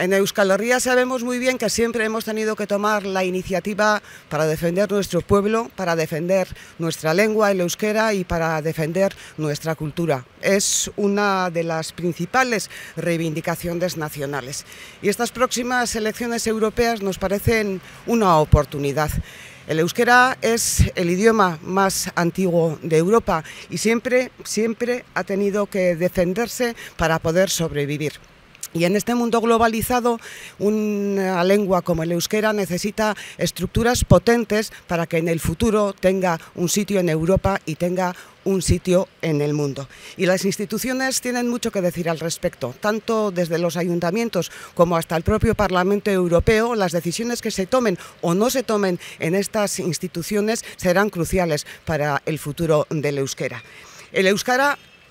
En Euskal Herria sabemos muy bien que siempre hemos tenido que tomar la iniciativa para defender nuestro pueblo, para defender nuestra lengua, el euskera, y para defender nuestra cultura. Es una de las principales reivindicaciones nacionales. Y estas próximas elecciones europeas nos parecen una oportunidad. El euskera es el idioma más antiguo de Europa y siempre, siempre ha tenido que defenderse para poder sobrevivir. Y en este mundo globalizado, una lengua como el euskera necesita estructuras potentes para que en el futuro tenga un sitio en Europa y tenga un sitio en el mundo. Y las instituciones tienen mucho que decir al respecto, tanto desde los ayuntamientos como hasta el propio Parlamento Europeo, las decisiones que se tomen o no se tomen en estas instituciones serán cruciales para el futuro del euskera. El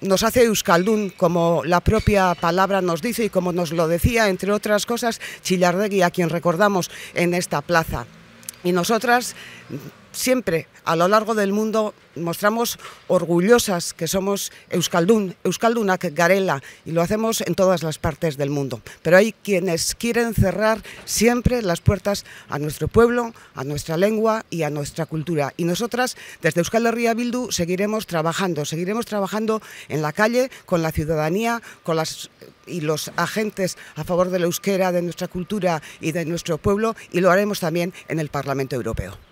nos hace Euskaldun, como la propia palabra nos dice y como nos lo decía, entre otras cosas, Chillardegui, a quien recordamos en esta plaza. Y nosotras siempre a lo largo del mundo mostramos orgullosas que somos Euskaldun, Euskaldunak Garela, y lo hacemos en todas las partes del mundo. Pero hay quienes quieren cerrar siempre las puertas a nuestro pueblo, a nuestra lengua y a nuestra cultura. Y nosotras, desde Euskal Herria Bildu, seguiremos trabajando, seguiremos trabajando en la calle, con la ciudadanía, con las y los agentes a favor de la euskera, de nuestra cultura y de nuestro pueblo, y lo haremos también en el Parlamento Europeo.